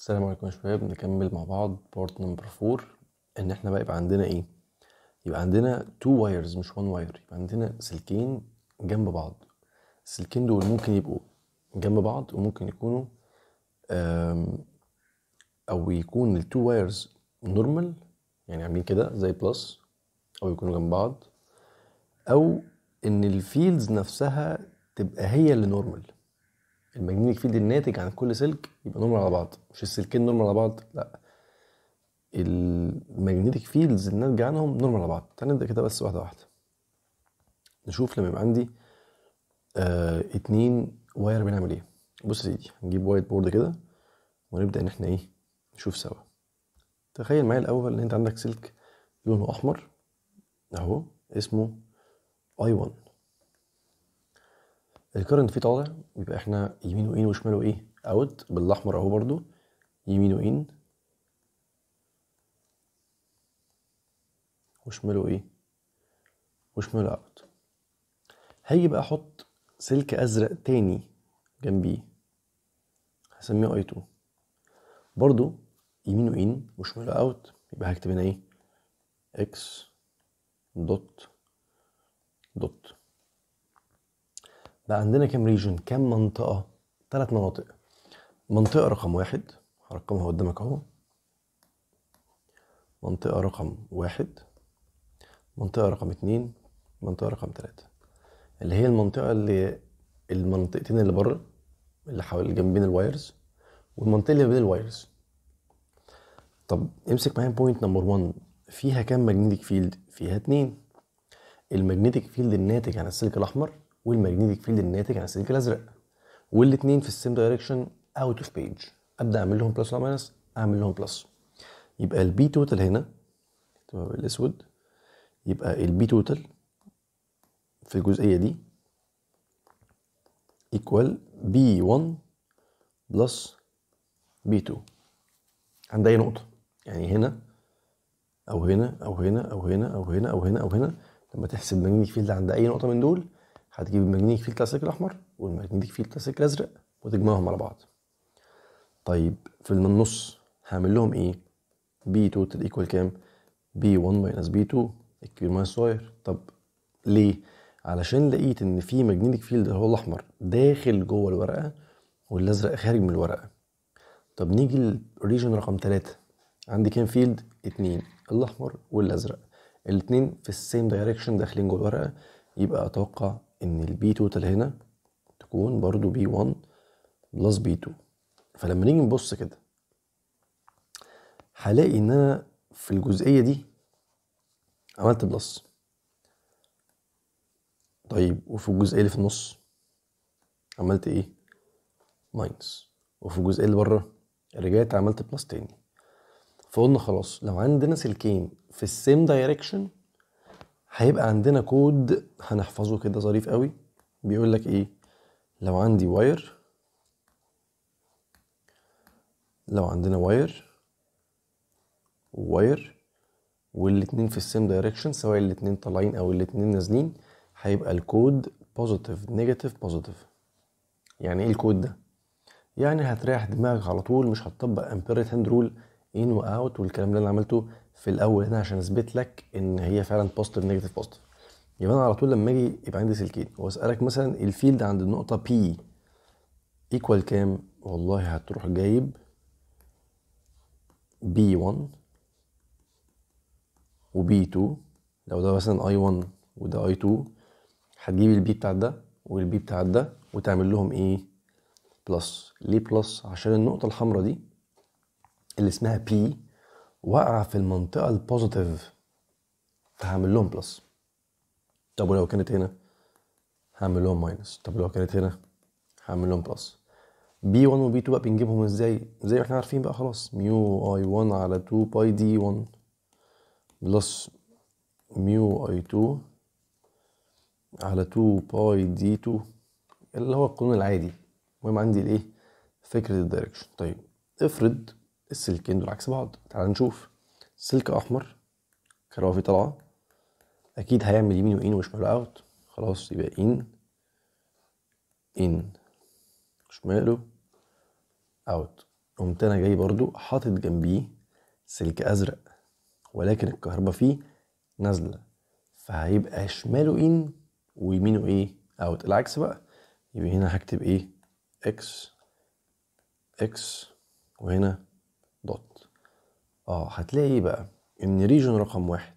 السلام عليكم يا شباب نكمل مع بعض بارت نمبر 4 ان احنا بقى يبقى عندنا ايه يبقى عندنا تو وايرز مش وان واير يبقى عندنا سلكين جنب بعض السلكين دول ممكن يبقوا جنب بعض وممكن يكونوا او يكون التو وايرز نورمال يعني عاملين كده زي بلس او يكونوا جنب بعض او ان الفيلدز نفسها تبقى هي اللي نورمال الماجنتيك فيلد الناتج عن كل سلك يبقى نورمال على بعض مش السلكين نورمال على بعض لا الماجنتيك فيلدز الناتجه عنهم نورمال على بعض تعال نبدا كده بس واحده واحده نشوف لما يبقى عندي آه اتنين واير بنعمل ايه بص يا سيدي هنجيب وايت بورد كده ونبدا ان احنا ايه نشوف سوا تخيل معايا الاول ان انت عندك سلك لونه احمر اهو اسمه اي 1 الكرنت فيه طالع يبقى احنا يمينه ان ايه وشماله ايه اوت بالاحمر اهو برضو يمينه ان ايه؟ وشماله ايه وشماله اوت هاجي بقى احط سلك ازرق تاني جنبيه هسميه اي 2 برضو يمينه ان ايه؟ وشماله اوت يبقى هكتب هنا ايه اكس دوت دوت بقى عندنا كام ريجن كام منطقه ثلاث مناطق منطقه رقم واحد هرقمها قدامك اهو منطقه رقم واحد منطقه رقم اتنين منطقه رقم تلاته اللي هي المنطقه اللي المنطقتين اللي بره اللي حوالي جنبين الوايرز والمنطقه اللي بين الوايرز طب امسك معايا بوينت نمبر 1 فيها كام ماجنتيك فيلد فيها اتنين الماجنتيك فيلد الناتج عن السلك الاحمر والماجنيتيك فيلد الناتج عن السلك الازرق والاثنين في السيم دايركشن اوت اوف بيج ابدا اعمل لهم بلس ولا ماينس اعمل لهم بلس يبقى البي توتال هنا تمام الاسود يبقى البي توتال في الجزئيه دي ايكوال بي 1 بلس بي 2 عند اي نقطه يعني هنا أو هنا, أو هنا أو هنا أو هنا أو هنا أو هنا أو هنا لما تحسب ماجنتيك فيلد عند أي نقطة من دول هتجيب المجنيك فيه الكلاسيك الاحمر والمجنيك فيه الكلاسيك الازرق وتجمعهم على بعض طيب في النص هعمل لهم ايه بي توتال ايكوال كام بي 1 ماينس بي 2 الكبير ماينس الصغير طب ليه علشان لقيت ان في ماجنيتيك فيلد اللي هو الاحمر داخل جوه الورقه والازرق خارج من الورقه طب نيجي للريجن رقم 3 عندي كام فيلد 2 الاحمر والازرق الاثنين في السيم دايركشن داخلين جوه الورقه يبقى اتوقع ان البي توتال هنا تكون برضو بي 1 بلس بي 2 فلما نيجي نبص كده هلاقي ان انا في الجزئيه دي عملت بلس طيب وفي الجزئيه اللي في النص عملت ايه ماينس وفي الجزئيه اللي بره رجعت عملت بلس تاني فقلنا خلاص لو عندنا سلكين في السيم دايركشن هيبقى عندنا كود هنحفظه كده ظريف قوي بيقول لك ايه لو عندي واير لو عندنا واير واير والاتنين في السيم دايركشن سواء الاتنين طالعين او الاتنين نازلين هيبقى الكود بوزيتيف نيجاتيف بوزيتيف يعني ايه الكود ده يعني هتريح دماغك على طول مش هتطبق امبيرت هاند رول ان واوت والكلام اللي انا عملته في الاول هنا عشان اثبت لك ان هي فعلا بوزيتيف نيجاتيف بوزيتيف يبقى انا على طول لما اجي يبقى عندي سلكين واسالك مثلا الفيلد عند النقطه بي ايكوال كام والله هتروح جايب بي 1 وبي 2 لو ده مثلا اي 1 وده اي 2 هتجيب البي بتاع ده والبي بتاع ده وتعمل لهم ايه بلس ليه بلس عشان النقطه الحمراء دي اللي اسمها بي واقعه في المنطقه البوزيتيف فهعمل لهم بلس طب ولو كانت هنا هعمل لهم ماينس طب لو كانت هنا هعمل لهم بلس بي 1 وبي 2 بقى بنجيبهم ازاي زي ما احنا عارفين بقى خلاص ميو اي 1 على 2 باي دي 1 بلس ميو اي 2 على 2 باي دي 2 اللي هو القانون العادي المهم عندي الايه فكره الدايركشن طيب افرض السلكين دول عكس بعض تعال نشوف سلك احمر كرافي طالعه اكيد هيعمل يمين وان وشمال اوت خلاص يبقى ان ان شماله اوت قمت انا جاي برضو حاطط جنبيه سلك ازرق ولكن الكهرباء فيه نازله فهيبقى شماله ان ويمينه ايه اوت العكس بقى يبقى هنا هكتب ايه اكس اكس وهنا اه هتلاقي ايه بقى ان ريجن رقم واحد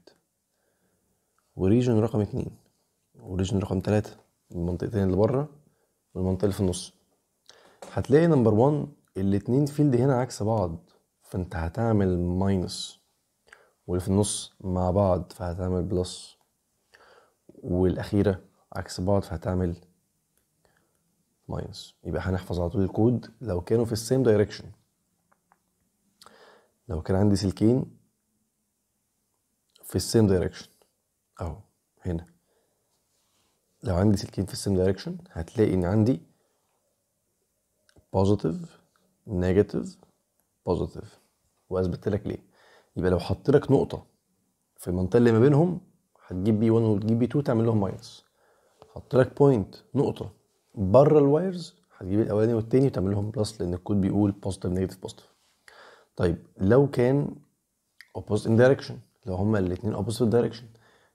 وريجن رقم اتنين وريجن رقم تلاتة المنطقتين اللي بره والمنطقة اللي في النص هتلاقي نمبر وان الاتنين فيلد هنا عكس بعض فانت هتعمل ماينس واللي في النص مع بعض فهتعمل بلس والأخيرة عكس بعض فهتعمل ماينس يبقى هنحفظ على طول الكود لو كانوا في السيم دايركشن لو كان عندي سلكين في السيم دايركشن اهو هنا لو عندي سلكين في السيم دايركشن هتلاقي ان عندي بوزيتيف نيجاتيف بوزيتيف واثبت لك ليه يبقى لو حطيت لك نقطه في المنطقه اللي ما بينهم هتجيب بي 1 وتجيب بي 2 تعمل لهم ماينس حط لك بوينت نقطه بره الوايرز هتجيب الاولاني والتاني وتعمل لهم بلس لان الكود بيقول بوزيتيف نيجاتيف بوزيتيف طيب لو كان opposite in direction لو هما الاثنين opposite direction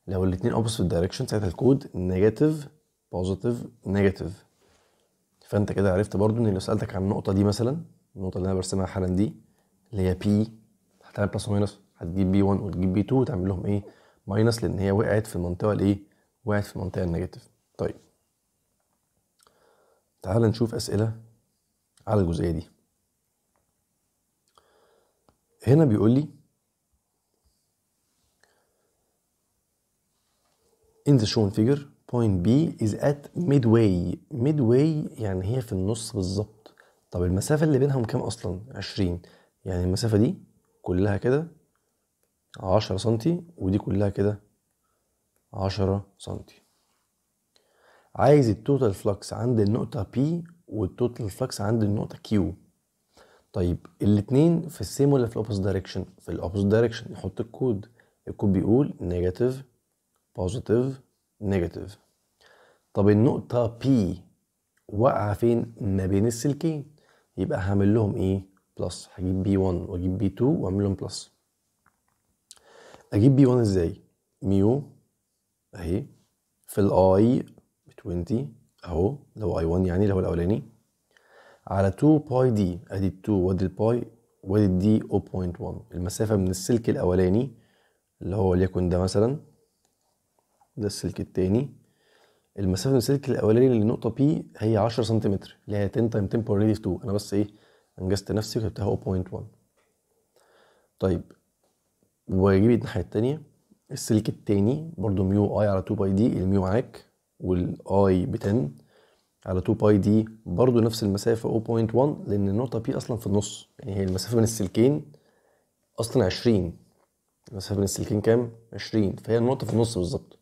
لو الاثنين opposite direction ساعتها الكود negative positive negative فانت كده عرفت برضو ان لو سالتك عن النقطه دي مثلا النقطه اللي انا برسمها حالا دي اللي هي بي هتعمل بلس وماينس هتجيب بي 1 وتجيب بي 2 وتعمل لهم ايه ماينس لان هي وقعت في المنطقه الايه وقعت في المنطقه النيجاتيف طيب تعال نشوف اسئله على الجزئيه دي هنا بيقول لي in the shown figure point B is at midway midway يعني هي في النص بالظبط طب المسافة اللي بينهم كام أصلا؟ 20 يعني المسافة دي كلها كده 10 سنتي ودي كلها كده 10 سنتي عايز التوتال فلكس عند النقطة P والتوتال فلكس عند النقطة Q طيب الاثنين في السيم ولا في الاوبوزيت دايركشن في الاوبوزيت دايركشن نحط الكود الكود بيقول نيجاتيف بوزيتيف نيجاتيف طب النقطة P واقعة فين ما بين السلكين يبقى هعمل لهم ايه بلس هجيب B1 واجيب B2 واعمل لهم بلس اجيب B1 ازاي ميو اهي في الاي ب 20 اهو لو I1 يعني اللي هو الاولاني على 2 باي دي ادي 2 وادي الباي وادي الدي 0.1 المسافة من السلك الأولاني اللي هو ليكن ده مثلا ده السلك التاني المسافة من السلك الأولاني للنقطة P هي 10 سنتيمتر اللي هي 10 تايم 10 بور 2 أنا بس إيه أنجزت نفسي وكتبتها 0.1 طيب وأجيب الناحية التانية السلك التاني برضو ميو اي على 2 باي دي الميو معاك والاي ب 10 على 2 باي دي برضو نفس المسافة 0.1 لأن النقطة بي أصلا في النص يعني هي المسافة بين السلكين أصلا 20 المسافة بين السلكين كام؟ 20 فهي النقطة في النص بالظبط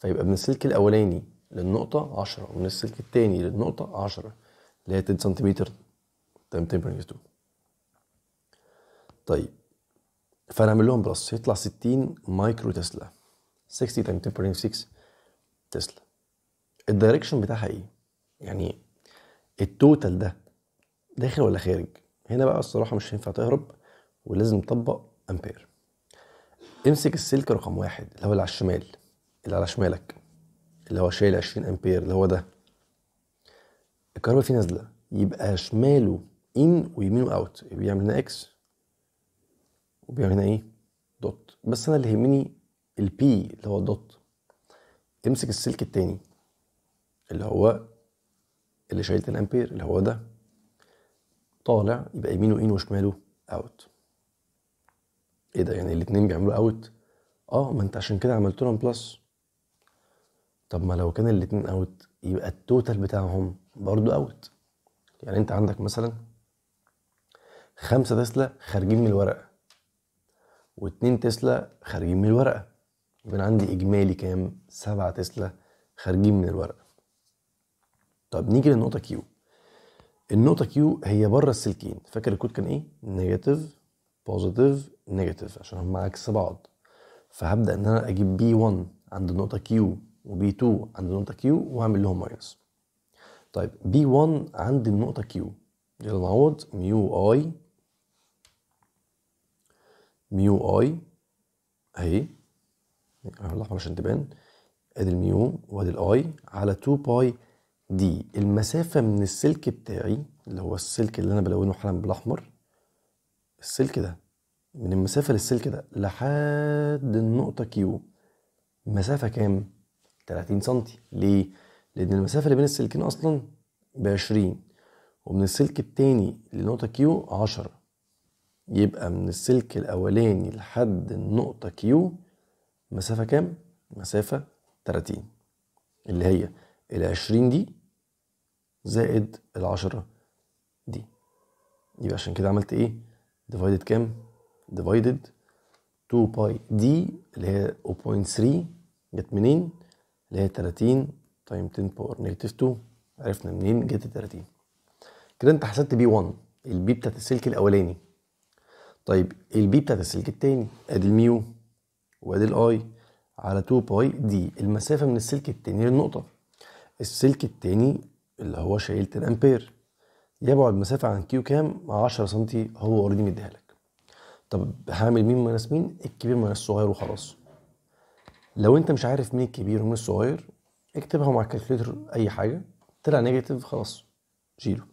فيبقى من السلك الأولاني للنقطة 10 ومن السلك الثاني للنقطة 10 اللي هي 10 سنتيمتر تايم 10 2 طيب فأنا لهم بلس يطلع 60 مايكرو تسلا 60 تايم 10 6 تسلا الدايركشن بتاعها إيه؟ يعني التوتال ده داخل ولا خارج هنا بقى الصراحه مش هينفع تهرب ولازم تطبق امبير امسك السلك رقم واحد اللي هو اللي على الشمال اللي على شمالك اللي هو شايل 20 امبير اللي هو ده الكهرباء فيه نازله يبقى شماله ان ويمينه اوت بيعمل هنا اكس وبيعمل هنا ايه دوت بس انا اللي يهمني البي اللي هو الدوت امسك السلك التاني اللي هو اللي شايل 2 امبير اللي هو ده طالع يبقى يمينه ان وشماله اوت ايه ده يعني الاتنين بيعملوا اوت اه ما انت عشان كده عملت لهم بلس طب ما لو كان الاتنين اوت يبقى التوتال بتاعهم برضو اوت يعني انت عندك مثلا خمسة تسلا خارجين من الورقة واتنين تسلا خارجين من الورقة يبقى عندي اجمالي كام سبعة تسلا خارجين من الورقة طب نيجي للنقطه كيو النقطه كيو هي بره السلكين فاكر الكود كان ايه نيجاتيف بوزيتيف نيجاتيف عشان هم عكس بعض فهبدا ان انا اجيب بي طيب، 1 عند النقطه كيو وبي 2 عند النقطه كيو واعمل لهم ماينس طيب بي 1 عند النقطه كيو يلا نعوض ميو اي ميو اي اهي هروح عشان تبان ادي الميو وادي الاي على 2 باي دي المسافة من السلك بتاعي اللي هو السلك اللي أنا بلونه حالا بالأحمر السلك ده من المسافة للسلك ده لحد النقطة كيو مسافة كام؟ 30 سنتي ليه؟ لأن المسافة اللي بين السلكين أصلا بعشرين ومن السلك التاني لنقطة كيو عشرة يبقى من السلك الأولاني لحد النقطة كيو مسافة كام؟ مسافة 30 اللي هي ال 20 دي زائد ال 10 دي يبقى عشان كده عملت ايه ديفايدد كام ديفايدد 2 باي دي اللي هي 0.3 جت منين اللي هي 30 تايم 10 باور نيجاتيف 2 عرفنا منين جت 30 كده انت حسبت بي 1 البي بتاعت السلك الاولاني طيب البي بتاعت السلك التاني ادي الميو وادي الاي على 2 باي دي المسافه من السلك التاني للنقطه السلك التاني اللي هو شايل 10 امبير يبعد مسافة عن كيو كام 10 سم هو اوريدي مديها لك طب هعمل مين ماينس مين الكبير ماينس الصغير وخلاص لو انت مش عارف مين الكبير ومين الصغير اكتبها مع الكالكوليتر اي حاجة طلع نيجاتيف خلاص شيله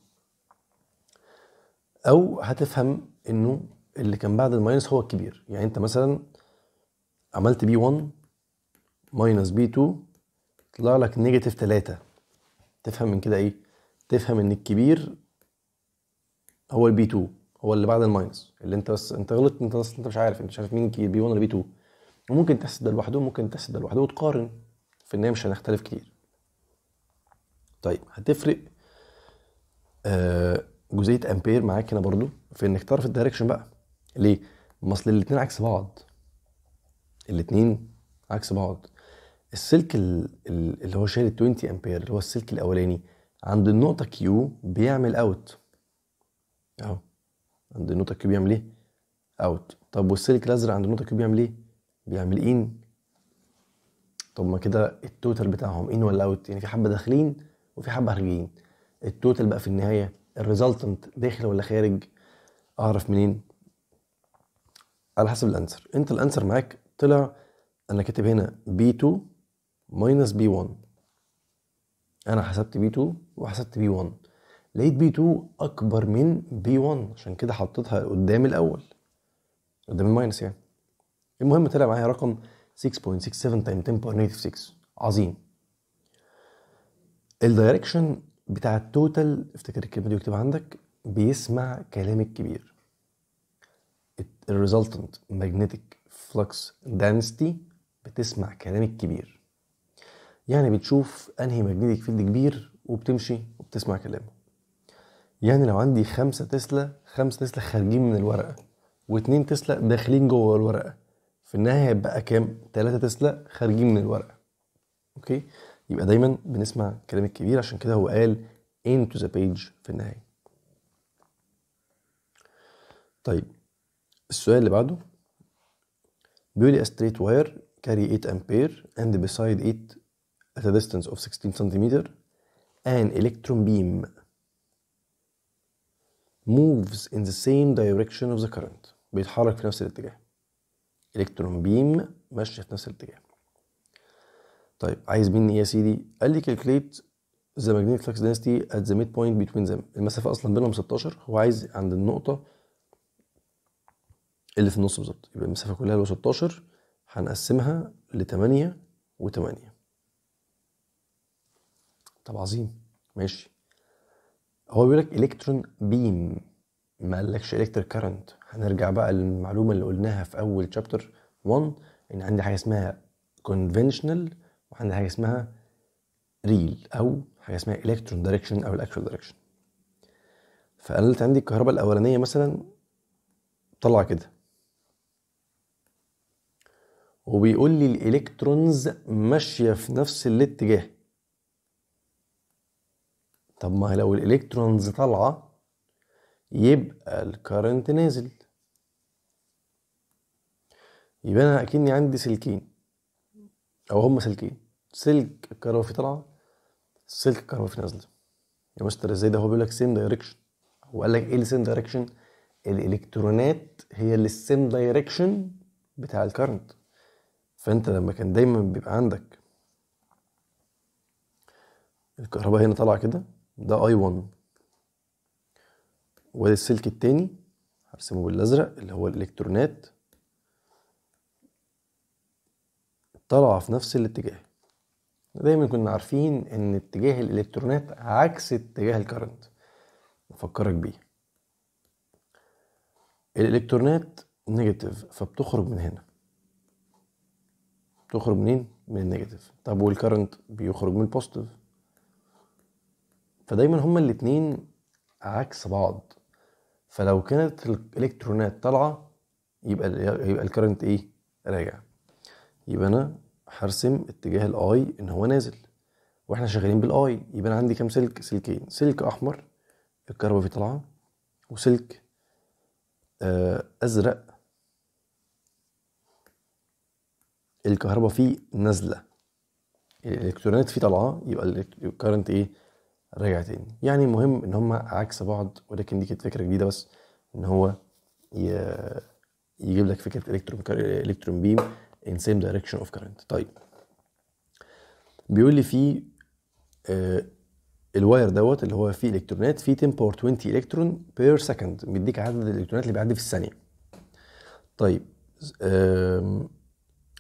او هتفهم انه اللي كان بعد الماينس هو الكبير يعني انت مثلا عملت بي 1 ماينس بي 2 طلع لك نيجاتيف تلاتة تفهم من كده ايه تفهم ان الكبير هو البي 2 هو اللي بعد الماينس اللي انت بس انت غلطت انت بس انت مش عارف انت مش عارف مين بي 1 ولا بي 2 وممكن تحسب ده لوحده وممكن تحسب ده لوحده وتقارن في النهايه مش هنختلف كتير طيب هتفرق آه جزئيه امبير معاك هنا برضو في انك تعرف الدايركشن بقى ليه ما اصل الاثنين عكس بعض الاثنين عكس بعض السلك اللي هو شايل 20 امبير اللي هو السلك الاولاني عند النقطه كيو بيعمل اوت اهو عند النقطه كيو بيعمل ايه اوت طب والسلك الازرق عند النقطه كيو بيعمل ايه بيعمل ان طب ما كده التوتال بتاعهم ان ولا اوت يعني في حبه داخلين وفي حبه خارجين التوتال بقى في النهايه الريزلتنت داخل ولا خارج اعرف منين على حسب الانسر انت الانسر معاك طلع انا كاتب هنا بي 2 ماينس بي 1 انا حسبت بي 2 وحسبت بي 1 لقيت بي 2 اكبر من بي 1 عشان كده حطيتها قدام الاول قدام الماينس يعني المهم طلع معايا رقم 6.67 تايم 10 باور نيجاتيف 6 عظيم الدايركشن بتاع التوتال افتكر الكلمه دي واكتبها عندك بيسمع كلام الكبير الريزلتنت ماجنتيك فلكس دانستي بتسمع كلام الكبير يعني بتشوف انهي ماجنتيك فيلد كبير وبتمشي وبتسمع كلامه يعني لو عندي خمسة تسلا خمسة تسلا خارجين من الورقة واتنين تسلا داخلين جوه الورقة في النهاية هيبقى كام؟ تلاتة تسلا خارجين من الورقة اوكي يبقى دايما بنسمع كلام الكبير عشان كده هو قال into the page في النهاية طيب السؤال اللي بعده بيقول لي a straight wire carry 8 ampere and beside it at a distance of 16 centimeter, an electron beam moves in the same direction of the current بيتحرك في نفس الاتجاه electron beam ماشية في نفس الاتجاه طيب عايز مني ايه يا سيدي؟ قال لي calculate the magnetic flux density at the midpoint between them المسافة أصلا بينهم 16 هو عايز عند النقطة اللي في النص بالظبط يبقى المسافة كلها اللي هو 16 هنقسمها ل 8 و 8 طب عظيم ماشي هو بيقول لك الكترون بيم ما قالكش الكتريك كارنت هنرجع بقى للمعلومه اللي قلناها في اول شابتر 1 ان عندي حاجه اسمها كونفنشنال وعندي حاجه اسمها ريل او حاجه اسمها الكترون دايركشن او الاكشوال دايركشن فقلت عندي الكهرباء الاولانيه مثلا طلع كده وبيقول لي الالكترونز ماشيه في نفس الاتجاه طب ما لو الالكترونز طالعه يبقى الكرنت نازل يبقى انا اكني عندي سلكين او هما سلكين سلك الكهرباء طالعه سلك الكهرباء نازله يا مستر ازاي ده هو بيقول لك سيم دايركشن هو قال لك ايه السيم دايركشن الالكترونات هي اللي السيم دايركشن بتاع الكرنت فانت لما كان دايما بيبقى عندك الكهرباء هنا طالعه كده ده اي 1 وادي السلك التاني هرسمه بالازرق اللي هو الالكترونات طالعه في نفس الاتجاه دايما كنا عارفين ان اتجاه الالكترونات عكس اتجاه الكرنت نفكرك بيه الالكترونات نيجاتيف فبتخرج من هنا بتخرج منين من النيجاتيف طب والكرنت بيخرج من البوزيتيف فدايما هما الاتنين عكس بعض فلو كانت الالكترونات طالعه يبقى يبقى الكرنت ايه راجع يبقى انا هرسم اتجاه الاي ان هو نازل واحنا شغالين بالاي يبقى انا عندي كام سلك سلكين سلك احمر الكهرباء فيه طالعه وسلك آه، ازرق الكهرباء فيه نازله الالكترونات فيه طالعه يبقى الكرنت ايه رجع تاني يعني المهم ان هما عكس بعض ولكن دي كانت فكره جديده بس ان هو يجيب لك فكره الكترون الكترون بيم ان سيم دايركشن اوف كارنت طيب بيقول لي في آه، الواير دوت اللي هو فيه الكترونات فيه 10 باور 20 الكترون بير سكند بيديك عدد الالكترونات اللي بيعدي في الثانيه طيب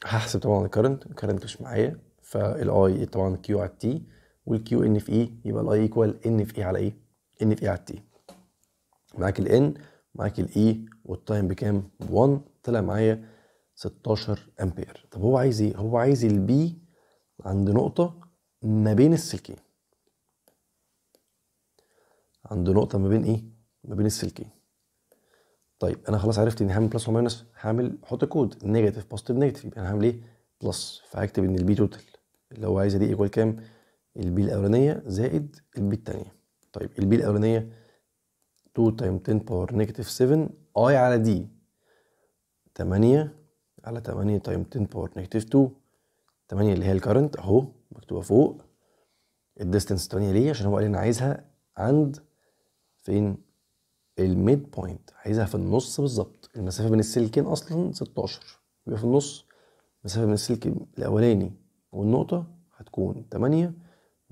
هحسب طبعا الكرنت الكرنت مش معايا فالاي طبعا كيو على التي والكيو ان في اي يبقى الاي ايكوال ان في اي على ايه؟ ان في اي على التي معاك الان معاك الاي e، والتايم بكام؟ ب 1 طلع معايا 16 امبير طب هو عايز ايه؟ هو عايز البي عند نقطة ما بين السلكين عند نقطة ما بين ايه؟ ما بين السلكين طيب انا خلاص عرفت اني هعمل بلس وماينس هعمل حط كود نيجاتيف بوزيتيف نيجاتيف يبقى انا هعمل ايه؟ بلس فهكتب ان البي توتال اللي هو عايز دي ايكوال كام؟ البي الاولانيه زائد البي التانية طيب البي الاولانيه 2 تايم 10 باور نيجاتيف 7 اي على دي 8 على 8 تايم 10 باور نيجاتيف 2 8 اللي هي الكرنت اهو مكتوبه فوق الديستنس 8 ليه عشان هو قال لي انا عايزها عند فين الميد بوينت عايزها في النص بالظبط المسافه بين السلكين اصلا 16 يبقى في النص المسافه بين السلك الاولاني والنقطه هتكون 8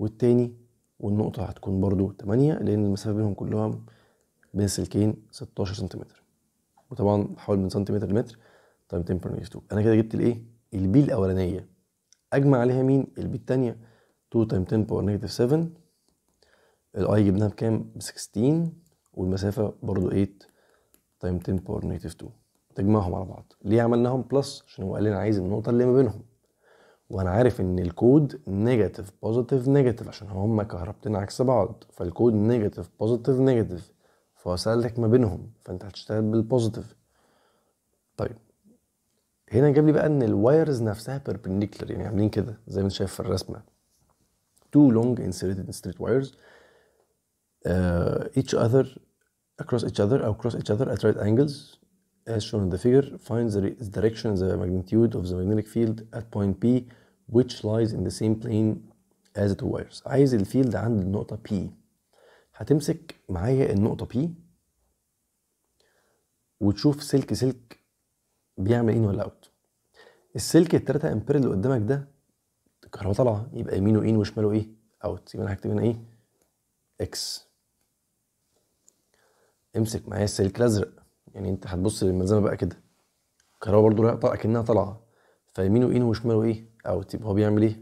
والتاني والنقطة هتكون برضو تمانية لأن المسافة بينهم كلهم بين السلكين ستاشر سنتيمتر وطبعا حول من سنتيمتر لمتر طيب تمبر نيجاتيف 2 أنا كده جبت الإيه؟ البي الأولانية أجمع عليها مين؟ البي التانية 2 تايم 10 باور نيجاتيف 7 الأي جبناها بكام؟ ب 16 والمسافة برضو 8 تايم 10 باور نيجاتيف 2 تجمعهم على بعض ليه عملناهم بلس؟ عشان هو قال لنا عايز النقطة اللي ما بينهم وانا عارف ان الكود نيجاتيف بوزيتيف نيجاتيف عشان هما كهربتين عكس بعض فالكود نيجاتيف بوزيتيف نيجاتيف فوصلك ما بينهم فانت هتشتغل بالبوزيتيف طيب هنا جاب لي بقى ان الوايرز نفسها بيربنديكولار يعني عاملين كده زي ما انت شايف في الرسمه تو لونج انسيرتد ستريت وايرز uh, each other across each other او across each other at right angles as shown in the figure find the direction the magnitude of the magnetic field at point P which lies in the same plane as the wires عايز الفيلد عند النقطة P هتمسك معايا النقطة P وتشوف سلك سلك بيعمل ان ولا اوت السلك التلاتة امبير اللي قدامك ده الكهرباء طالعة يبقى يمينه ان إيه وشماله ايه اوت يبقى انا هكتب هنا ايه اكس امسك معايا السلك الازرق يعني انت هتبص للملزمة بقى كده الكهرباء برضه طالعة اكنها طالعة فيمينه ان إيه وشماله ايه اوت يبقى هو بيعمل ايه؟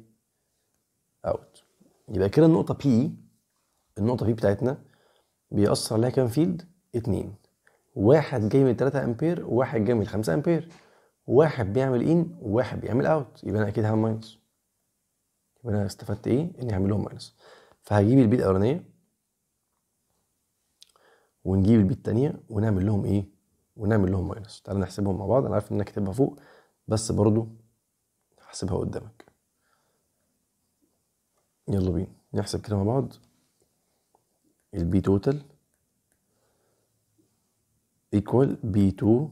اوت يبقى كده النقطه بي النقطه بي بتاعتنا بيأثر عليها كام فيلد؟ اتنين واحد جاي من 3 امبير وواحد جاي من 5 امبير واحد بيعمل ان وواحد بيعمل اوت يبقى انا اكيد هعمل ماينس يبقى انا استفدت ايه؟ اني هعمل لهم ماينس فهجيب البيت الاولانيه ونجيب البيت الثانيه ونعمل لهم ايه؟ ونعمل لهم ماينس تعالى نحسبهم مع بعض انا عارف ان انا كاتبها فوق بس برضو احسبها قدامك يلا بينا نحسب كده مع بعض البي توتال ايكوال بي 2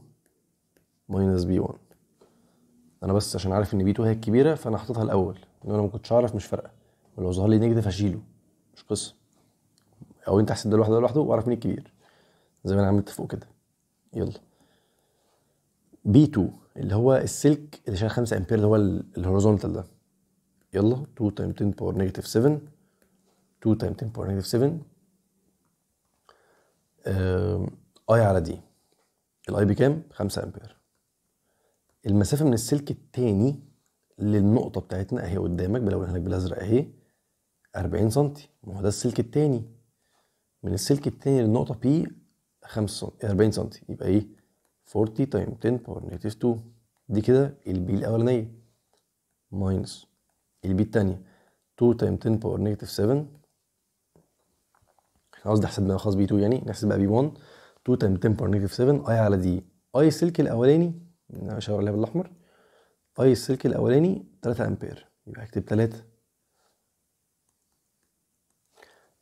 ماينس بي 1 انا بس عشان عارف ان بي 2 هي الكبيره فانا حاططها الاول لو انا ما كنتش اعرف مش فارقه ولو ظهر لي نيجاتيف هشيله مش قصه او انت احسب ده لوحده ده لوحده واعرف مين الكبير زي ما انا عملت فوق كده يلا بي 2 اللي هو السلك اللي شغال 5 امبير اللي هو الهوريزونتال ده يلا 2 تايم 10 باور نيجاتيف 7 2 تايم 10 باور نيجاتيف 7 اي على دي الاي بكام 5 امبير المسافه من السلك التاني للنقطه بتاعتنا اهي قدامك بلونها لك بالازرق اهي 40 سم ما هو ده السلك التاني من السلك التاني للنقطه بي 5 سم 40 سم يبقى ايه 40 تايم 10 باور نيجاتيف 2 دي كده البي الاولانيه ماينس البي التانيه 2 تايم 10 باور نيجاتيف 7 احنا قصدي حسبنا خلاص بي 2 يعني نحسب بقى بي 1 2 تايم 10 باور نيجاتيف 7 اي على دي اي السلك الاولاني اشاور عليها بالاحمر اي السلك الاولاني 3 امبير يبقى هكتب 3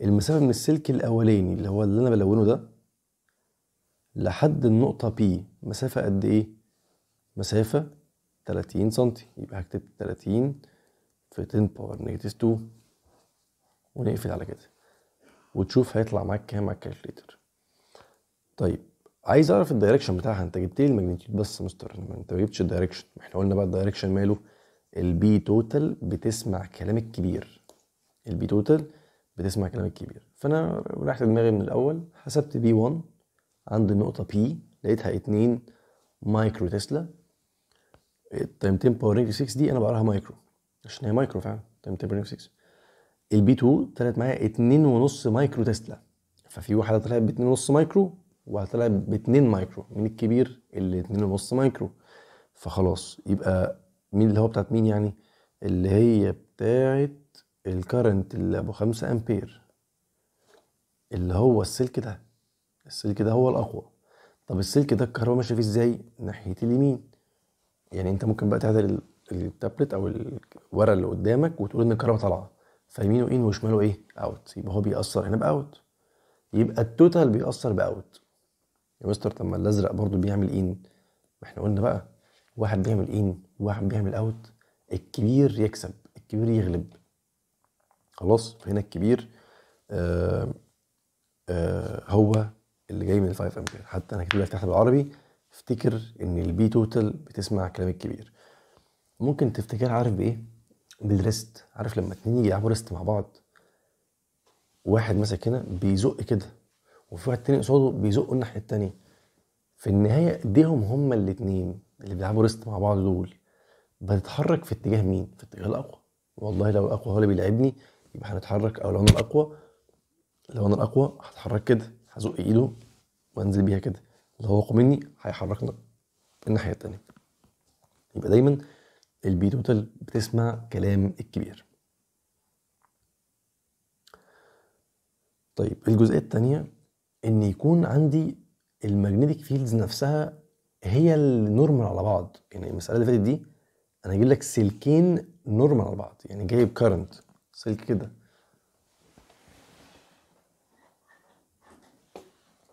المسافه من السلك الاولاني اللي هو اللي انا بلونه ده لحد النقطة P مسافة قد إيه؟ مسافة 30 سنتي يبقى هكتب 30 في 10 باور نيجاتيف 2 ونقفل على كده وتشوف هيطلع معاك كام على الكالكليتر طيب عايز اعرف الدايركشن بتاعها انت جبت لي الماجنتيود بس مستر ما انت ما جبتش الدايركشن احنا قلنا بقى الدايركشن ماله البي توتال بتسمع كلام الكبير البي توتال بتسمع كلام الكبير فانا رحت دماغي من الاول حسبت بي 1 عند النقطة P لقيتها 2 مايكرو تسلا التايم 10 باورنج 6 دي انا بقراها مايكرو عشان هي مايكرو فعلا تايم 10 باورنج 6 البي 2 طلعت معايا 2.5 مايكرو تسلا ففي واحدة طلعت ب 2.5 مايكرو وواحدة طلعت ب 2 مايكرو مين الكبير اللي 2.5 مايكرو فخلاص يبقى مين اللي هو بتاعت مين يعني اللي هي بتاعت الكرنت اللي ابو 5 امبير اللي هو السلك ده السلك ده هو الاقوى طب السلك ده الكهرباء ماشيه فيه ازاي ناحيه اليمين يعني انت ممكن بقى تعدل التابلت او الورقه اللي قدامك وتقول ان الكهرباء طالعه فيمينه ان إيه؟ وشماله ايه اوت يبقى هو بيأثر هنا باوت يبقى التوتال بيأثر باوت يا مستر طب ما الازرق برضه بيعمل ان ما احنا قلنا بقى واحد بيعمل ان وواحد بيعمل اوت الكبير يكسب الكبير يغلب خلاص فهنا الكبير آه آه هو اللي جاي من ال 5 امبير حتى انا كاتب تحت بالعربي افتكر ان البي توتال بتسمع كلام الكبير ممكن تفتكرها عارف بايه بالريست عارف لما اتنين يجي يلعبوا ريست مع بعض واحد ماسك هنا بيزق كده وفي واحد تاني قصاده بيزقه الناحيه التانيه في النهايه ايديهم هما الاتنين اللي بيلعبوا ريست مع بعض دول بتتحرك في اتجاه مين؟ في اتجاه الاقوى والله لو الاقوى هو اللي بيلعبني يبقى هنتحرك او لو انا الاقوى لو انا الاقوى هتحرك كده هزق ايده وانزل بيها كده اللي هو مني هيحركنا الناحيه التانيه يبقى دايما البي توتال بتسمع كلام الكبير طيب الجزئيه التانيه ان يكون عندي الماجنتيك فيلدز نفسها هي النورمال على بعض يعني المساله اللي فاتت دي انا جايب لك سلكين نورمال على بعض يعني جايب كارنت سلك كده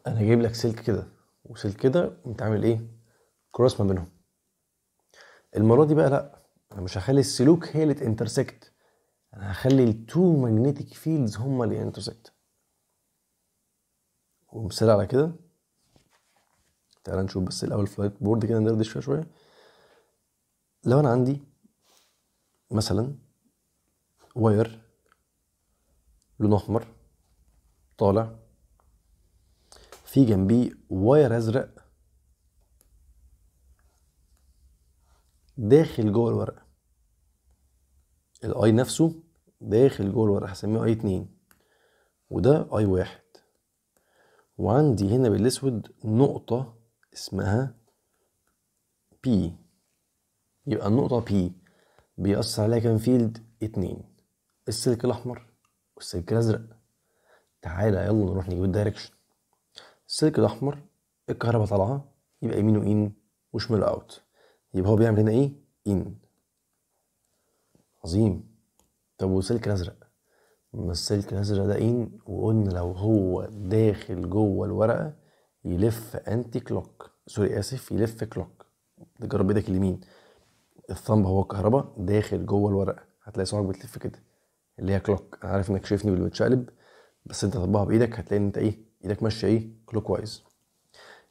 انا جايب لك سلك كده وسلك كده انت عامل ايه كروس ما بينهم المره دي بقى لا انا مش هخلي السلوك هي اللي انترسكت انا هخلي التو ماجنتيك فيلدز هما اللي انترسكت ومثال على كده تعال نشوف بس الاول فلايت بورد كده ندردش فيها شويه لو انا عندي مثلا واير لون احمر طالع في جنبيه واير ازرق داخل جوه الورقه الاي نفسه داخل جوه الورقه هسميه اي اتنين وده اي واحد وعندي هنا بالاسود نقطه اسمها بي يبقى النقطه بي بيأثر عليها كام فيلد اتنين السلك الاحمر والسلك الازرق تعالى يلا نروح نجيب الدايركشن السلك الاحمر الكهرباء طالعه يبقى يمينه ان وشماله اوت يبقى هو بيعمل هنا ايه ان عظيم طب والسلك الازرق ما السلك الازرق ده ان وقلنا لو هو داخل جوه الورقه يلف انتي كلوك سوري اسف يلف كلوك تجرب ايدك اليمين الثمب هو الكهرباء داخل جوه الورقه هتلاقي صباعك بتلف كده اللي هي كلوك انا عارف انك شايفني بالمتشقلب بس انت طبقها بايدك هتلاقي ان انت ايه ايدك ماشيه ايه كلوك وايز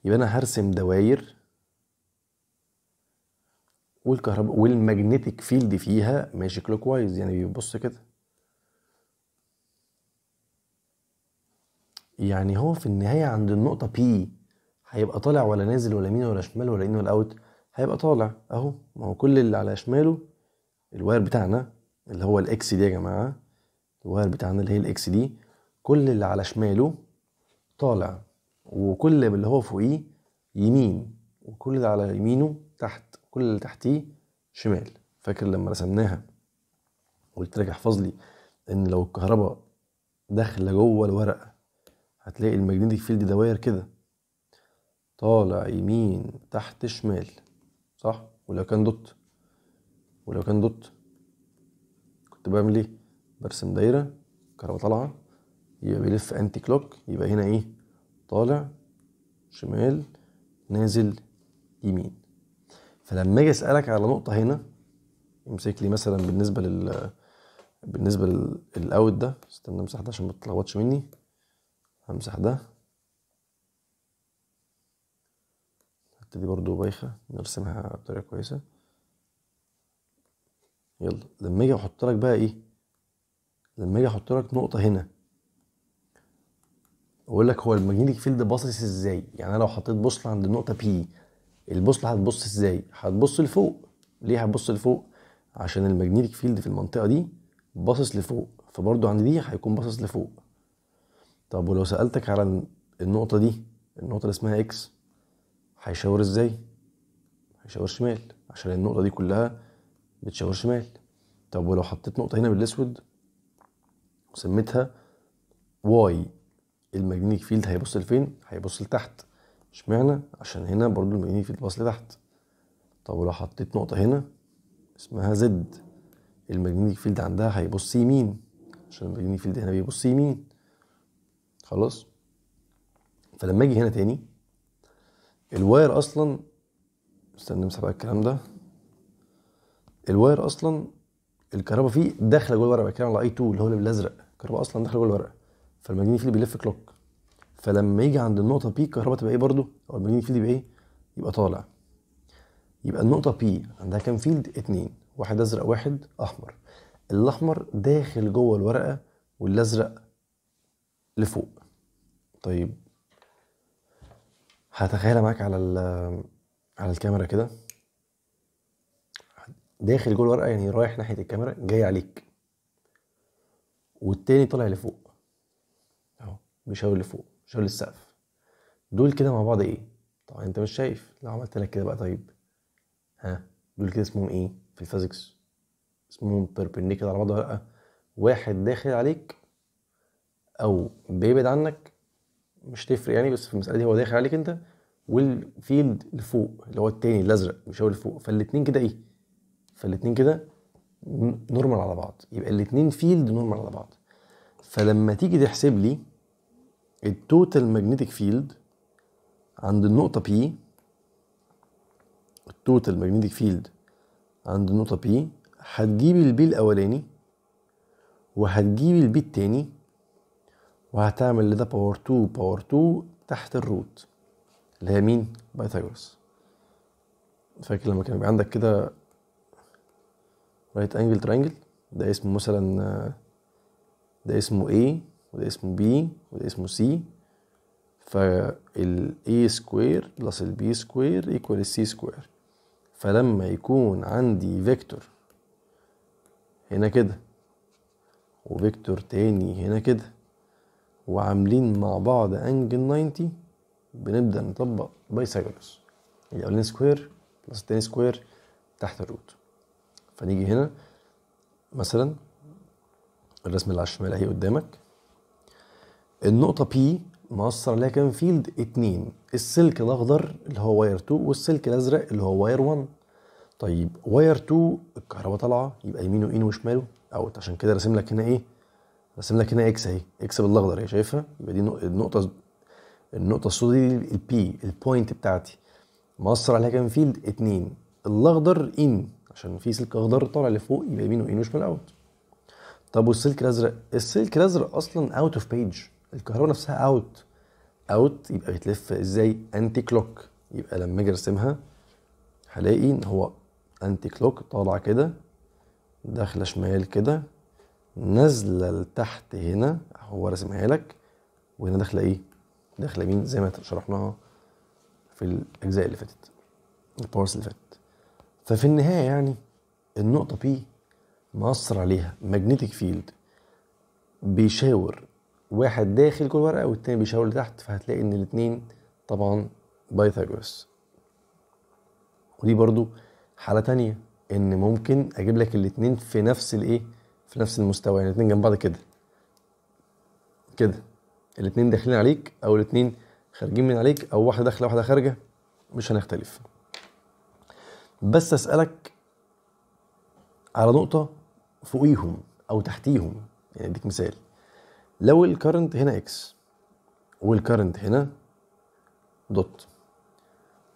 يبقى انا هرسم دواير والكهرباء والماجنتيك فيلد فيها ماشي كلوك وايز يعني بيبص كده يعني هو في النهايه عند النقطه P هيبقى طالع ولا نازل ولا يمين ولا شمال ولا ان ولا اوت هيبقى طالع اهو ما هو كل اللي على شماله الواير بتاعنا اللي هو الاكس دي يا جماعه الواير بتاعنا اللي هي الاكس دي كل اللي على شماله طالع وكل اللي هو فوقيه يمين وكل اللي على يمينه تحت كل اللي تحتيه شمال فاكر لما رسمناها قلت لك احفظ لي ان لو الكهرباء داخله جوه الورقه هتلاقي الماجنتيك فيلد دواير كده طالع يمين تحت شمال صح ولو كان دوت ولو كان دوت كنت بعمل ايه برسم دايره كهرباء طالعه يبقى بيلف انتي كلوك يبقى هنا ايه طالع شمال نازل يمين فلما اجي اسالك على نقطه هنا امسك لي مثلا بالنسبه لل بالنسبه للاوت ده استنى امسح ده عشان ما تتلخبطش مني همسح ده الحته دي برضو بايخه نرسمها بطريقه كويسه يلا لما اجي احط لك بقى ايه لما اجي احط لك نقطه هنا اقول لك هو الماجنتيك فيلد باصص ازاي يعني انا لو حطيت بوصله عند النقطه بي البوصله هتبص ازاي هتبص لفوق ليه هتبص لفوق عشان الماجنتيك فيلد في المنطقه دي باصص لفوق فبرضو عند دي هيكون باصص لفوق طب ولو سالتك على النقطه دي النقطه اللي اسمها اكس هيشاور ازاي هيشاور شمال عشان النقطه دي كلها بتشاور شمال طب ولو حطيت نقطه هنا بالاسود وسميتها واي المجنيك فيلد هيبص لفين؟ هيبص لتحت اشمعنى؟ عشان هنا برضو المجنيك فيلد باص لتحت طب ولو حطيت نقطة هنا اسمها زد المجنيك فيلد عندها هيبص يمين عشان المجنيك فيلد هنا بيبص يمين خلاص؟ فلما اجي هنا تاني الواير اصلا استنى امسح بقى الكلام ده الواير اصلا الكهرباء فيه داخله جوه الورقه بتكلم على اي 2 اللي هو اللي بالازرق الكهرباء اصلا داخله جوه الورقه فالماجنيك فيلد بيلف كلوك فلما يجي عند النقطه بي الكهرباء تبقى ايه برضو او الماجنيك فيلد يبقى ايه يبقى طالع يبقى النقطه بي عندها كام فيلد اتنين واحد ازرق واحد احمر الاحمر داخل جوه الورقه والازرق لفوق طيب هتخيلها معاك على على الكاميرا كده داخل جوه الورقه يعني رايح ناحيه الكاميرا جاي عليك والتاني طالع لفوق بيشاور لفوق بيشاور للسقف دول كده مع بعض ايه طبعا انت مش شايف لو عملت لك كده بقى طيب ها دول كده اسمهم ايه في الفيزيكس اسمهم بيربنديكولار على بعض ولا لا واحد داخل عليك او بيبعد عنك مش تفرق يعني بس في المساله دي هو داخل عليك انت والفيلد لفوق اللي هو التاني الازرق بيشاور لفوق فالاتنين كده ايه فالاتنين كده نورمال على بعض يبقى الاتنين فيلد نورمال على بعض فلما تيجي تحسب لي التوتال ماجنتيك فيلد عند النقطة P التوتال ماجنتيك فيلد عند النقطة P هتجيب البي الأولاني وهتجيب البي التاني وهتعمل لده باور 2 باور 2 تحت الروت اللي هي مين؟ بايثاغورس فاكر لما كان بيبقى عندك كده رايت انجل ترانجل ده اسمه مثلا ده اسمه A وده اسمه بي وده اسمه سي فال A سكوير بلس ال B سكوير يكوال ال C سكوير فلما يكون عندي فيكتور هنا كده وفيكتور تاني هنا كده وعاملين مع بعض انجل 90 بنبدأ نطبق بايثاغورس الأولاني سكوير بلس التاني سكوير تحت الروت فنيجي هنا مثلا الرسمة اللي على الشمال اهي قدامك النقطة P مقصر عليها كام فيلد اتنين السلك الأخضر اللي هو واير 2 والسلك الأزرق اللي هو واير 1 طيب واير 2 الكهرباء طالعة يبقى يمينه إين وشماله أوت عشان كده راسم لك هنا إيه؟ راسم لك هنا إكس أهي إكس بالأخضر أهي شايفها؟ يبقى دي النقطة النقطة السوداء دي البي البوينت بتاعتي مقصر عليها كام فيلد اتنين الأخضر إن عشان في سلك أخضر طالع لفوق يبقى يمينه إين وشمال أوت طب والسلك الأزرق؟ السلك الأزرق أصلا أوت أوف بيج الكهرباء نفسها اوت اوت يبقى بتلف ازاي انتي كلوك يبقى لما اجي ارسمها هلاقي ان هو انتي كلوك طالعه كده داخله شمال كده نازله لتحت هنا هو راسمها لك وهنا داخله ايه داخله يمين زي ما شرحناها في الاجزاء اللي فاتت الباورس اللي فاتت ففي النهايه يعني النقطه بي مأثر عليها ماجنتيك فيلد بيشاور واحد داخل كل ورقة والتاني بيشاور لتحت فهتلاقي إن الاثنين طبعا بايثاغورس ودي برضو حالة تانية إن ممكن أجيب لك الاتنين في نفس الإيه في نفس المستوى يعني الاتنين جنب بعض كده كده الاتنين داخلين عليك أو الاتنين خارجين من عليك أو واحدة داخلة واحدة خارجة مش هنختلف بس أسألك على نقطة فوقيهم أو تحتيهم يعني أديك مثال لو الكرنت هنا اكس والكرنت هنا دوت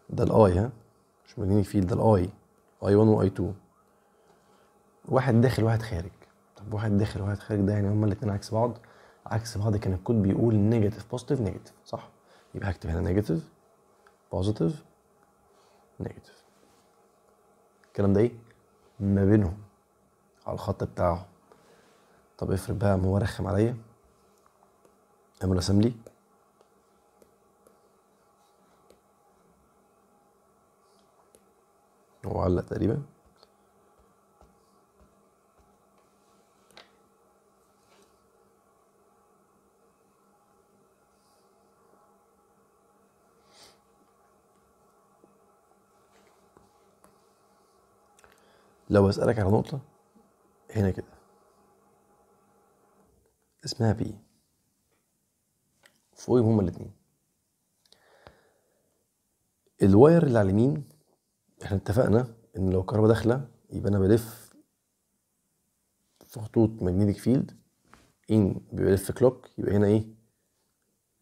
ده الاي ها مش مديني فيل ده الاي اي 1 واي 2 واحد داخل واحد خارج طب واحد داخل واحد خارج ده يعني هما الاتنين عكس بعض عكس بعض كان الكود بيقول نيجاتيف بوزيتيف نيجاتيف صح يبقى هكتب هنا نيجاتيف بوزيتيف نيجاتيف الكلام ده ايه ما بينهم على الخط بتاعهم طب افرض بقى ما هو رخم عليا قام رسم لي هو علق تقريبا لو بسألك على نقطة هنا كده اسمها بي فوقهم هما الاثنين الواير اللي على اليمين احنا اتفقنا ان لو الكهرباء داخله يبقى انا بلف في خطوط ماجنتيك فيلد ان بيلف كلوك يبقى هنا ايه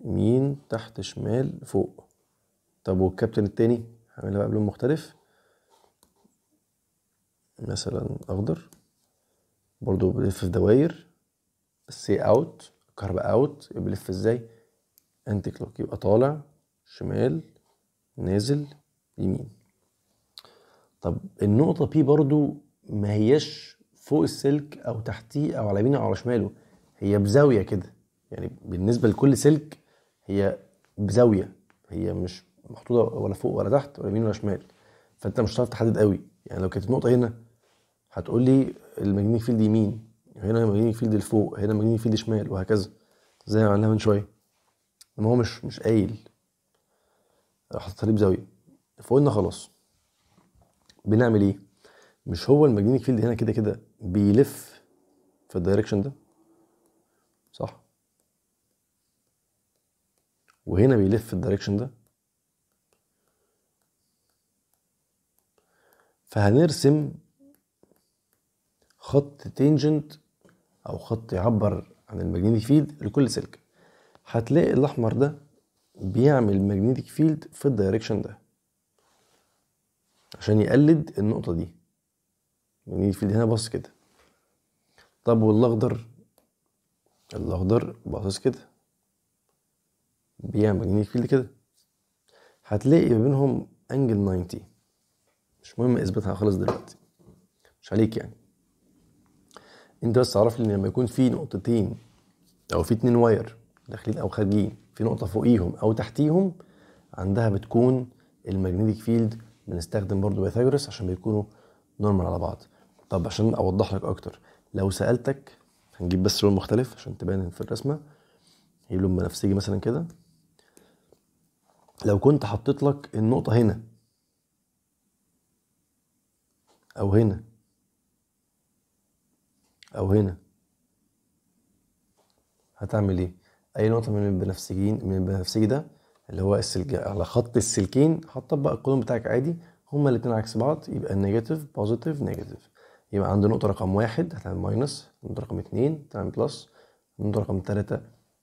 يمين تحت شمال فوق طب والكابتن التاني هعملها بقى بلون مختلف مثلا اخضر برضو بلف في دواير سي اوت كهرباء اوت بلف ازاي انتي كلوك يبقى طالع شمال نازل يمين طب النقطة بي برضو ما هياش فوق السلك او تحتيه او على يمينه او على شماله هي بزاوية كده يعني بالنسبة لكل سلك هي بزاوية هي مش محطوطة ولا فوق ولا تحت ولا يمين ولا شمال فانت مش هتعرف تحدد قوي يعني لو كانت النقطة هنا هتقول لي الماجنيك فيلد يمين هنا الماجنيك فيلد لفوق هنا الماجنيك فيلد شمال وهكذا زي ما عملناها من شويه لما هو مش مش قايل حاطط صليب زاويه فقلنا خلاص بنعمل ايه مش هو الماجنيتيك فيلد هنا كده كده بيلف في الدايركشن ده صح وهنا بيلف في الدايركشن ده فهنرسم خط تينجنت او خط يعبر عن الماجنيتيك فيلد لكل سلك هتلاقي الاحمر ده بيعمل ماجنتيك فيلد في الدايركشن ده عشان يقلد النقطه دي ماجنتيك فيلد هنا باص كده طب والاخضر الاخضر باصص كده بيعمل ماجنتيك فيلد كده هتلاقي ما بينهم انجل 90 مش مهم اثبتها خالص دلوقتي مش عليك يعني انت بس عرف ان لما يكون في نقطتين او في اتنين واير داخلين او خارجين في نقطه فوقيهم او تحتيهم عندها بتكون الماجنتيك فيلد بنستخدم برضو بيثاغورس عشان بيكونوا نورمال على بعض طب عشان اوضح لك اكتر لو سالتك هنجيب بس لون مختلف عشان تبان في الرسمه هي لون بنفسجي مثلا كده لو كنت حطيت لك النقطه هنا او هنا او هنا هتعمل ايه اي نقطه من البنفسجين من البنفسجي ده اللي هو السلك على خط السلكين هتطبق القولون بتاعك عادي هما الاتنين عكس بعض يبقى نيجاتيف بوزيتيف نيجاتيف يبقى عند نقطه رقم واحد هتعمل ماينس نقطه رقم اتنين تعمل بلس نقطه رقم تلاته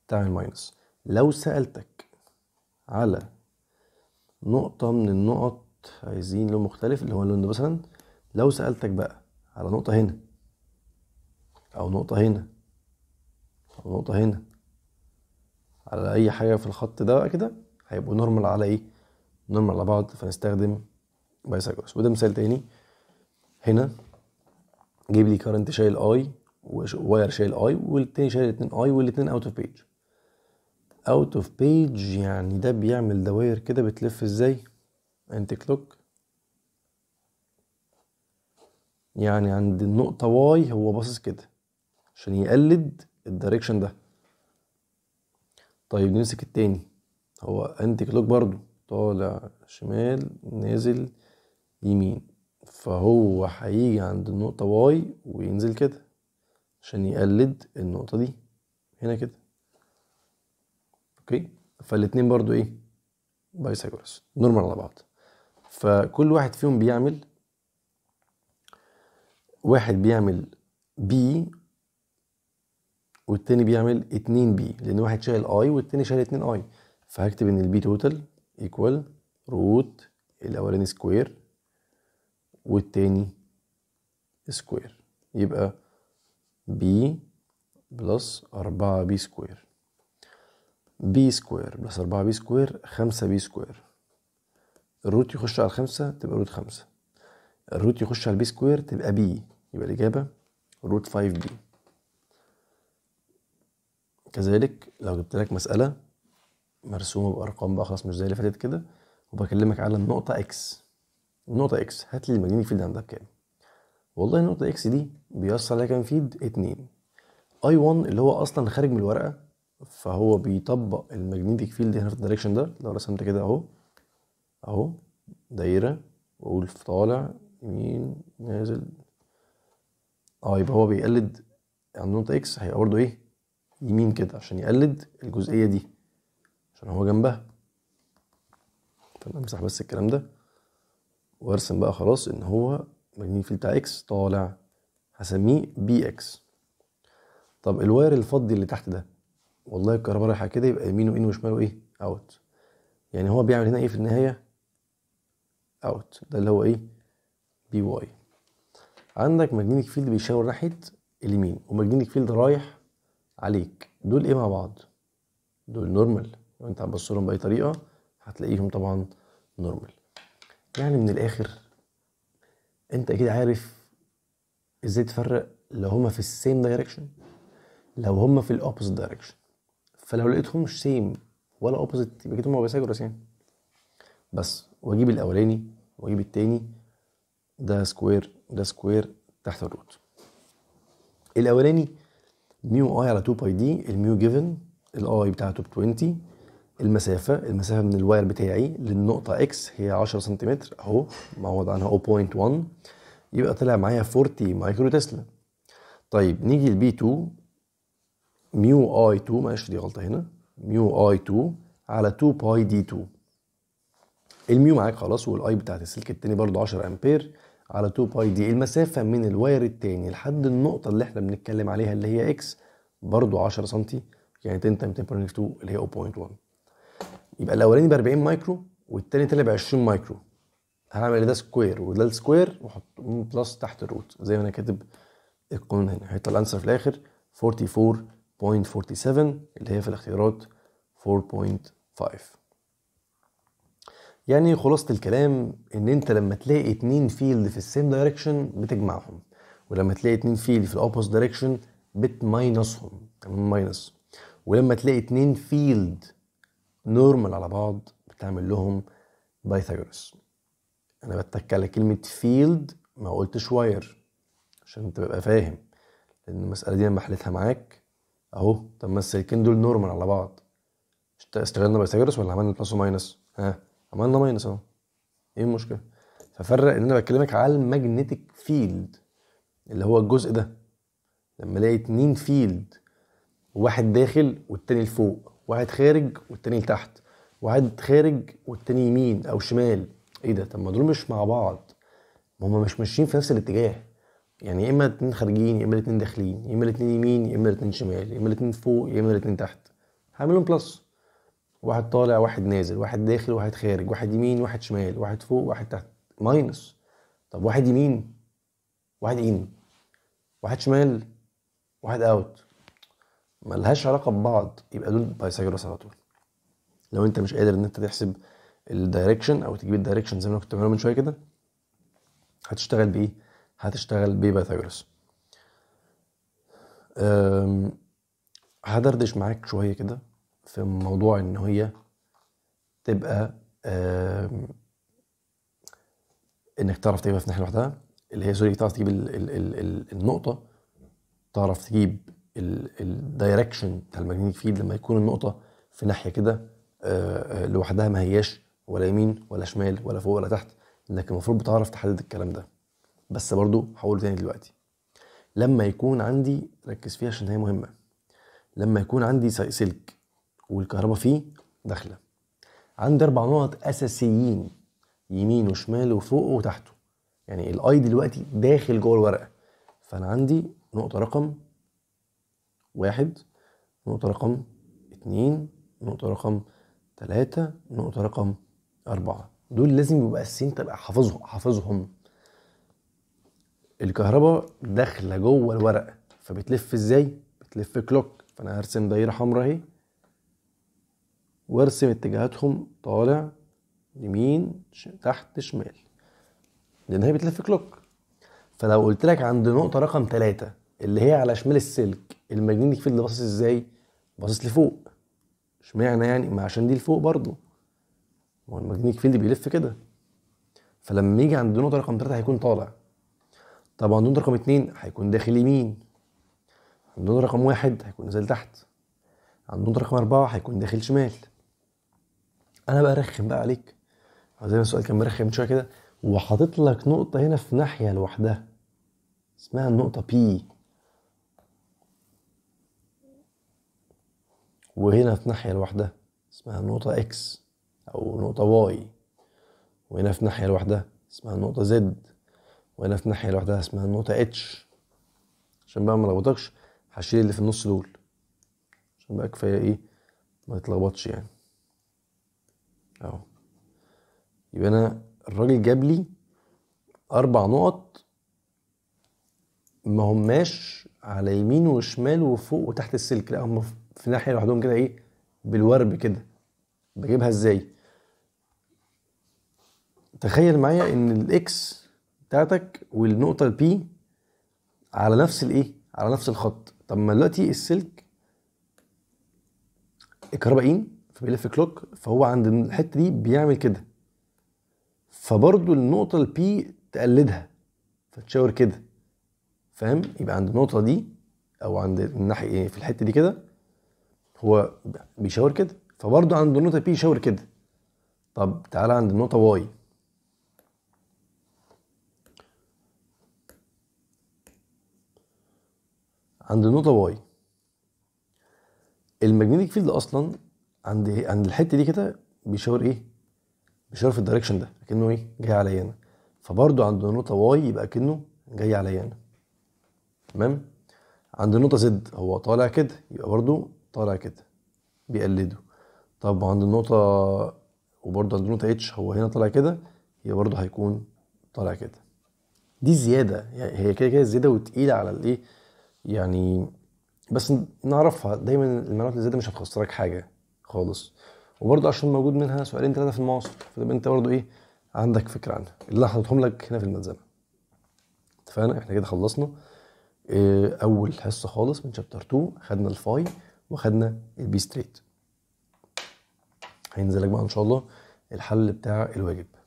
تعمل ماينس لو سالتك على نقطه من النقط عايزين لون مختلف اللي هو اللون ده مثلا لو سالتك بقى على نقطه هنا او نقطه هنا او نقطه هنا على اي حاجه في الخط ده كده هيبقوا نورمال على ايه نورمال على بعض فنستخدم بايثاغورس وده مثال تاني هنا جيب لي كارنت شايل اي وواير شايل اي والتاني شايل اتنين اي والاتنين اوت اوف بيج اوت اوف بيج يعني ده بيعمل دواير كده بتلف ازاي انت كلوك يعني عند النقطه واي هو باصص كده عشان يقلد الدايركشن ده طيب نمسك التاني هو انتي كلوك برضو طالع شمال نازل يمين فهو هيجي عند النقطة واي وينزل كده عشان يقلد النقطة دي هنا كده اوكي فالاتنين برضو ايه بايثاغورس نورمال على بعض فكل واحد فيهم بيعمل واحد بيعمل بي والتاني بيعمل 2 بي لان واحد شايل اي والتاني شايل 2 اي فهكتب ان البي توتال ايكوال روت الاولاني سكوير والتاني سكوير يبقى بي بلس 4 بي سكوير بي سكوير بلس 4 بي سكوير 5 بي سكوير الروت يخش على الخمسة تبقى روت خمسة الروت يخش على البي سكوير تبقى بي يبقى الإجابة روت 5 بي كذلك لو جبت لك مسألة مرسومة بأرقام بقى خلاص مش زي اللي فاتت كده وبكلمك على النقطة إكس النقطة إكس هات لي الماجنيك فيلد عندها بكام والله النقطة إكس دي بيأثر عليها كام فيد؟ اتنين اي 1 اللي هو أصلا خارج من الورقة فهو بيطبق المجنيتيك فيلد هنا في الدايركشن ده لو رسمت كده أهو أهو دايرة وأقول في طالع يمين نازل اه يبقى هو بيقلد عند نقطة إكس هيبقى برضه إيه يمين كده عشان يقلد الجزئيه دي عشان هو جنبها فانا امسح بس الكلام ده وارسم بقى خلاص ان هو ماجنيفيل بتاع اكس طالع هسميه بي اكس طب الواير الفضي اللي تحت ده والله الكهرباء رايحه كده يبقى يمينه ان إيه وشماله ايه اوت يعني هو بيعمل هنا ايه في النهايه اوت ده اللي هو ايه بي واي عندك ماجنيتيك فيلد بيشاور ناحيه اليمين وماجنيتيك فيلد رايح عليك دول ايه مع بعض دول نورمال لو انت هتبص لهم باي طريقه هتلاقيهم طبعا نورمال يعني من الاخر انت اكيد عارف ازاي تفرق لو هما في السيم دايركشن لو هما في الاوبوزيت دايركشن فلو لقيتهم مش سيم ولا اوبوزيت يبقى كده هما يعني بس واجيب الاولاني واجيب التاني ده سكوير ده سكوير تحت الروت الاولاني ميو اي على 2 باي دي الميو جيفن الاي بتاعته ب 20 المسافة المسافة من الواير بتاعي للنقطة اكس هي 10 سنتيمتر اهو معوض عنها 0.1 يبقى طلع معايا 40 مايكرو تسلا طيب نيجي لبي 2 ميو اي 2 معلش دي غلطة هنا ميو اي 2 على 2 باي دي 2 الميو معاك خلاص والاي بتاعت السلك التاني برضه 10 امبير على 2 باي دي المسافة من الواير التاني لحد النقطة اللي احنا بنتكلم عليها اللي هي اكس برضو 10 سم يعني 10 تايم 10 2 اللي هي 0.1 يبقى الاولاني ب 40 مايكرو والتاني طلع ب 20 مايكرو هعمل ده سكوير وده السكوير واحط بلس تحت الروت زي ما انا كاتب القانون هنا هيطلع الانسر في الاخر 44.47 اللي هي في الاختيارات 4.5 يعني خلاصة الكلام ان انت لما تلاقي اتنين فيلد في السيم دايركشن بتجمعهم ولما تلاقي اتنين فيلد في الاوبوس دايركشن بتماينسهم تمام ماينس ولما تلاقي اتنين فيلد نورمال على بعض بتعمل لهم بايثاغورس انا بتك على كلمة فيلد ما قلتش واير عشان انت تبقى فاهم لان المسألة دي لما حلتها معاك اهو طب ما السلكين دول نورمال على بعض اشتغلنا بايثاغورس ولا عملنا بلس وماينس ها عملنا ماينس اهو ايه المشكله ففرق ان انا بكلمك على الماجنتيك فيلد اللي هو الجزء ده لما الاقي اتنين فيلد واحد داخل والتاني لفوق واحد خارج والتاني لتحت واحد خارج والتاني يمين او شمال ايه ده طب ما دول مش مع بعض ما هما مش ماشيين في نفس الاتجاه يعني يا اما الاتنين خارجين يا اما الاتنين داخلين يا اما الاتنين يمين يا اما الاتنين شمال يا اما الاتنين فوق يا اما الاتنين تحت هعملهم بلس واحد طالع واحد نازل واحد داخل واحد خارج واحد يمين واحد شمال واحد فوق واحد تحت ماينس طب واحد يمين واحد ان واحد شمال واحد اوت ملهاش علاقة ببعض يبقى دول بايثاجورس على طول لو انت مش قادر ان انت تحسب الدايركشن او تجيب الدايركشن زي ما كنت بعمله من شويه كده هتشتغل بايه؟ هتشتغل ببايثاجورس هدردش معاك شويه كده في موضوع ان هي تبقى انك تعرف تجيبها في ناحيه لوحدها اللي هي سوري تعرف تجيب الـ الـ الـ الـ النقطه تعرف تجيب الدايركشن بتاع الماجنتيك فيلد لما يكون النقطه في ناحيه كده آه، آه، لوحدها ما هياش ولا يمين ولا شمال ولا فوق ولا تحت انك المفروض بتعرف تحدد الكلام ده بس برضو هقول تاني دلوقتي لما يكون عندي ركز فيها عشان هي مهمه لما يكون عندي سلك والكهرباء فيه داخله عندي اربع نقط اساسيين يمين وشمال وفوق وتحته يعني الاي دلوقتي داخل جوه الورقه فانا عندي نقطه رقم واحد نقطه رقم اتنين نقطه رقم تلاته نقطه رقم اربعه دول لازم يبقى السين تبقى حافظهم حافظهم الكهرباء داخله جوه الورق فبتلف ازاي بتلف كلوك فانا هرسم دايره حمراء اهي وارسم اتجاهاتهم طالع يمين تحت شمال لان هي بتلف كلوك فلو قلت لك عند نقطه رقم ثلاثة اللي هي على شمال السلك الماجنتيك فيلد باصص ازاي باصص لفوق اشمعنى يعني ما عشان دي لفوق برضه هو الماجنتيك فيلد بيلف كده فلما يجي عند نقطه رقم ثلاثة هيكون طالع طب عند نقطه رقم اتنين هيكون داخل يمين عند نقطه رقم واحد هيكون نازل تحت عند نقطه رقم أربعة هيكون داخل شمال انا بقى رخم بقى عليك زي ما السؤال كان مرخم من شويه كده وحاطط لك نقطه هنا في ناحيه لوحدها اسمها النقطه بي وهنا في ناحيه لوحدها اسمها نقطه اكس او نقطه واي وهنا في ناحيه لوحدها اسمها النقطه زد وهنا في ناحيه لوحدها اسمها النقطه اتش عشان بقى ما لخبطكش هشيل اللي في النص دول عشان بقى كفايه ايه ما يتلخبطش يعني اهو يبقى انا الراجل جاب لي اربع نقط ما هماش على يمين وشمال وفوق وتحت السلك لا هم في ناحيه لوحدهم كده ايه بالورب كده بجيبها ازاي تخيل معايا ان الاكس بتاعتك والنقطه البي على نفس الايه على نفس الخط طب ما دلوقتي السلك الكهربائيين إيه؟ بيلف كلوك فهو عند الحته دي بيعمل كده فبرضه النقطه البي تقلدها فتشاور كده فاهم يبقى عند النقطه دي او عند الناحيه إيه، في الحته دي كده هو بيشاور كده فبرضه عند النقطه بي يشاور كده طب تعالى عند النقطه واي عند النقطه واي المجنيتيك فيلد اصلا عند عند الحته دي كده بيشاور ايه؟ بيشاور في الدايركشن ده كانه ايه؟ جاي عليا انا فبرضه عند النقطه واي يبقى كانه جاي عليا انا تمام؟ عند النقطه زد هو طالع كده يبقى برضه طالع كده بيقلده طب عند النقطه وبرضه عند النقطه اتش هو هنا طالع كده يبقى برضه هيكون طالع كده دي زياده يعني هي كده كده زياده وتقيله على الايه يعني بس نعرفها دايما المعلومات الزياده مش هتخسرك حاجه خالص وبرده عشان موجود منها سؤالين ثلاثه في المعاصر فتبقى انت برضه ايه عندك فكره عنها اللي انا حاططهم لك هنا في الملزمه اتفقنا احنا كده خلصنا آه، اول حصه خالص من شابتر 2 خدنا الفاي وخدنا البي ستريت هينزل لك بقى ان شاء الله الحل بتاع الواجب